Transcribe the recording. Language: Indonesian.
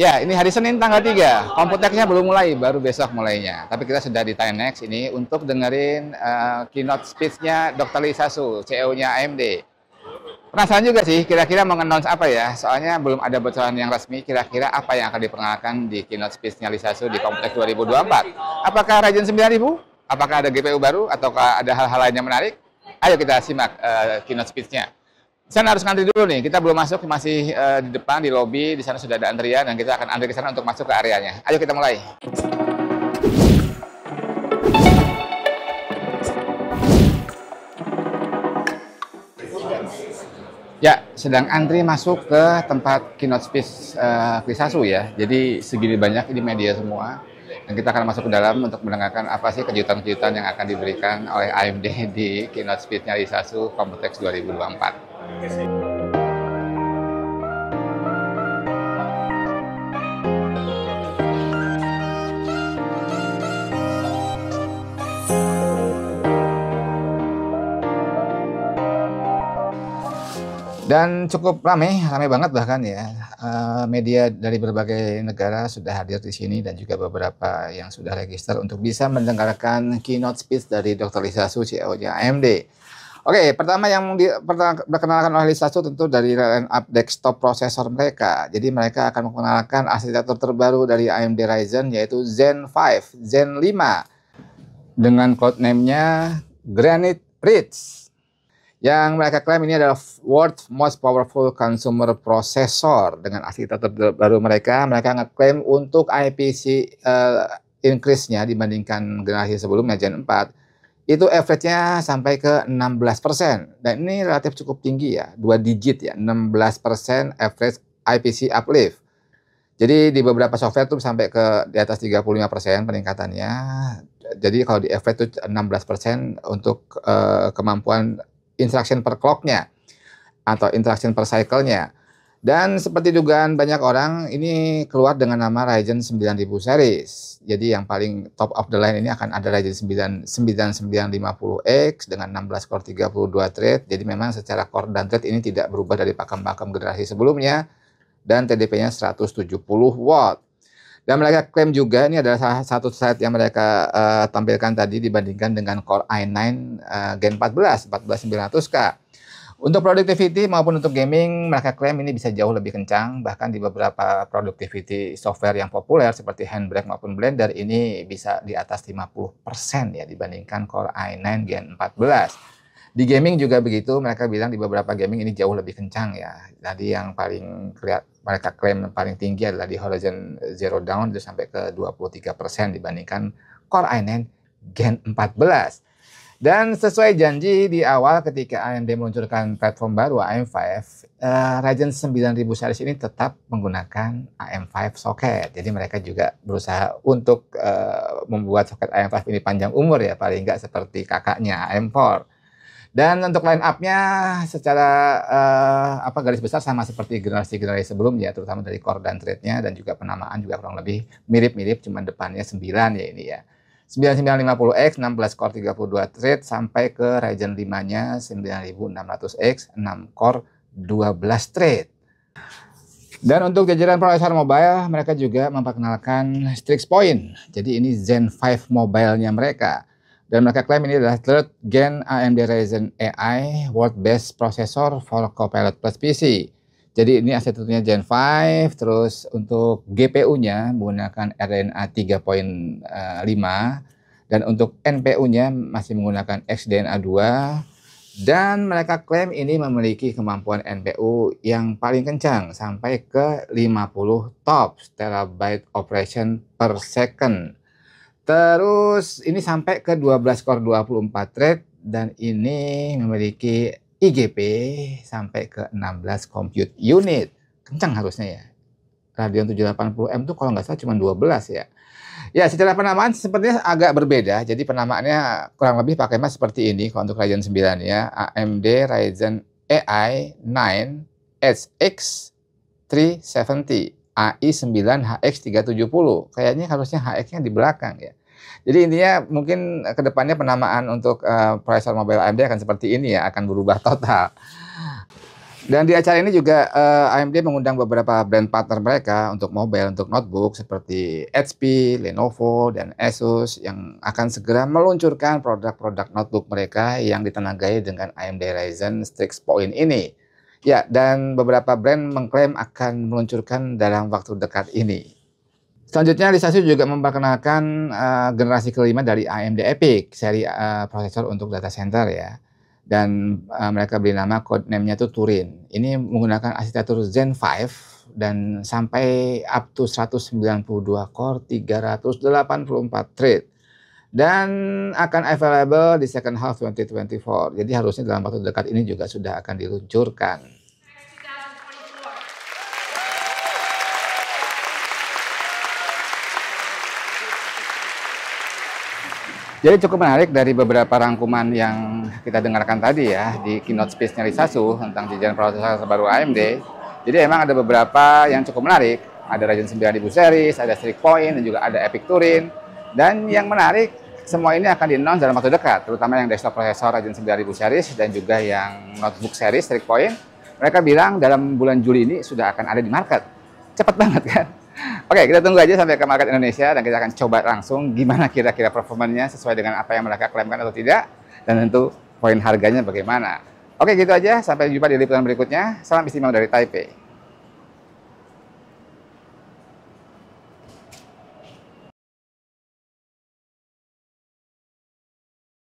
Ya, ini hari Senin tanggal 3. Komputeknya belum mulai, baru besok mulainya. Tapi kita sudah di Time Next ini untuk dengerin uh, keynote speech-nya Dr. Lisa Su, CEO-nya AMD. Penasaran juga sih, kira-kira mengannounce apa ya? Soalnya belum ada bocoran yang resmi kira-kira apa yang akan diperkenalkan di keynote speech-nya Lisa Su di Komputek 2024. Apakah Ryzen 9000? Apakah ada GPU baru? Ataukah ada hal-hal lain yang menarik? Ayo kita simak uh, keynote speech-nya. Saya harus ngantri dulu nih. Kita belum masuk, masih uh, di depan, di lobi. Di sana sudah ada antrian dan kita akan antri ke sana untuk masuk ke areanya. Ayo kita mulai. Ya, sedang antri masuk ke tempat keynote speech uh, eh, Krisasu ya. Jadi segini banyak ini media semua. Dan kita akan masuk ke dalam untuk mendengarkan apa sih kejutan-kejutan yang akan diberikan oleh AMD di keynote speech-nya Krisasu Computex 2024 dan cukup ramai, ramai banget bahkan ya. Eh, media dari berbagai negara sudah hadir di sini dan juga beberapa yang sudah register untuk bisa mendengarkan keynote speech dari Dr. Lisa Su, CEO AMD. Oke, okay, pertama yang pertama, diperkenalkan oleh Lisasu tentu dari line up desktop prosesor mereka. Jadi mereka akan mengenalkan arsitektur terbaru dari AMD Ryzen yaitu Zen 5, Zen 5 dengan code Granite Ridge. Yang mereka klaim ini adalah world most powerful consumer processor dengan arsitektur terbaru mereka. Mereka ngeklaim untuk IPC uh, eh, increase-nya dibandingkan generasi sebelumnya Gen 4 itu average-nya sampai ke 16%. Dan ini relatif cukup tinggi ya, dua digit ya, 16% average IPC uplift. Jadi di beberapa software tuh sampai ke di atas 35% peningkatannya. Jadi kalau di average itu 16% untuk uh, kemampuan instruction per clock-nya atau instruction per cycle-nya. Dan seperti dugaan banyak orang, ini keluar dengan nama Ryzen 9000 series. Jadi yang paling top of the line ini akan ada Ryzen 9, 9950X dengan 16 core 32 thread. Jadi memang secara core dan thread ini tidak berubah dari pakem-pakem generasi sebelumnya. Dan TDP-nya 170 watt. Dan mereka klaim juga ini adalah salah satu slide yang mereka uh, tampilkan tadi dibandingkan dengan Core i9 uh, eh, Gen 14, 14900K untuk productivity maupun untuk gaming, mereka klaim ini bisa jauh lebih kencang. Bahkan di beberapa productivity software yang populer seperti Handbrake maupun Blender ini bisa di atas 50% ya dibandingkan Core i9 Gen 14. Di gaming juga begitu, mereka bilang di beberapa gaming ini jauh lebih kencang ya. Tadi yang paling keliat, mereka klaim yang paling tinggi adalah di Horizon Zero Dawn itu sampai ke 23% dibandingkan Core i9 Gen 14. Dan sesuai janji di awal ketika AMD meluncurkan platform baru AM5, uh, Ryzen 9000 series ini tetap menggunakan AM5 socket. Jadi mereka juga berusaha untuk uh, membuat soket AM5 ini panjang umur ya, paling nggak seperti kakaknya AM4. Dan untuk line up-nya secara uh, apa garis besar sama seperti generasi-generasi sebelumnya, terutama dari core dan thread-nya dan juga penamaan juga kurang lebih mirip-mirip, cuma depannya 9 ya ini ya. 9950X 16 core 32 thread sampai ke Ryzen 5-nya 9600X 6 core 12 thread. Dan untuk jajaran processor mobile, mereka juga memperkenalkan Strix Point. Jadi ini Zen 5 mobile-nya mereka. Dan mereka klaim ini adalah third gen AMD Ryzen AI world best processor for Copilot Plus PC. Jadi ini aset tentunya Gen 5, terus untuk GPU-nya menggunakan RNA 3.5 eh, dan untuk NPU-nya masih menggunakan XDNA 2 dan mereka klaim ini memiliki kemampuan NPU yang paling kencang sampai ke 50 TOPS terabyte operation per second. Terus ini sampai ke 12 core 24 thread dan ini memiliki IGP sampai ke 16 compute unit. Kencang harusnya ya. Radeon 780M tuh kalau nggak salah cuma 12 ya. Ya, secara penamaan sepertinya agak berbeda. Jadi penamaannya kurang lebih pakai mas seperti ini kalau untuk ya. Ryzen 9 ya. AMD Ryzen AI 9 HX 370 AI 9 HX 370. Kayaknya harusnya HX-nya di belakang ya. Jadi intinya mungkin eh, kedepannya penamaan untuk uh, eh, processor mobile AMD akan seperti ini ya, akan berubah total. Dan di acara ini juga uh, eh, AMD mengundang beberapa brand partner mereka untuk mobile, untuk notebook seperti HP, Lenovo, dan Asus yang akan segera meluncurkan produk-produk notebook mereka yang ditenagai dengan AMD Ryzen Strix Point ini. Ya, dan beberapa brand mengklaim akan meluncurkan dalam waktu dekat ini. Selanjutnya, Lisasu juga memperkenalkan uh, generasi kelima dari AMD EPIC, seri uh, prosesor untuk data center ya. Dan uh, mereka beri nama codename-nya itu Turin. Ini menggunakan arsitektur Zen 5 dan sampai up to 192 core, 384 thread. Dan akan available di second half 2024. Jadi harusnya dalam waktu dekat ini juga sudah akan diluncurkan. Jadi cukup menarik dari beberapa rangkuman yang kita dengarkan tadi ya di keynote speech-nya Risasu tentang jajaran prosesor baru AMD. Jadi emang ada beberapa yang cukup menarik. Ada Ryzen 9000 series, ada Strix Point, dan juga ada Epic Turin. Dan yang menarik, semua ini akan di dalam waktu dekat, terutama yang desktop prosesor Ryzen 9000 series dan juga yang notebook series Strix Point. Mereka bilang dalam bulan Juli ini sudah akan ada di market. Cepat banget kan? Oke, kita tunggu aja sampai ke market Indonesia dan kita akan coba langsung gimana kira-kira performanya sesuai dengan apa yang mereka klaimkan atau tidak dan tentu poin harganya bagaimana. Oke, gitu aja. Sampai jumpa di liputan berikutnya. Salam istimewa dari Taipei.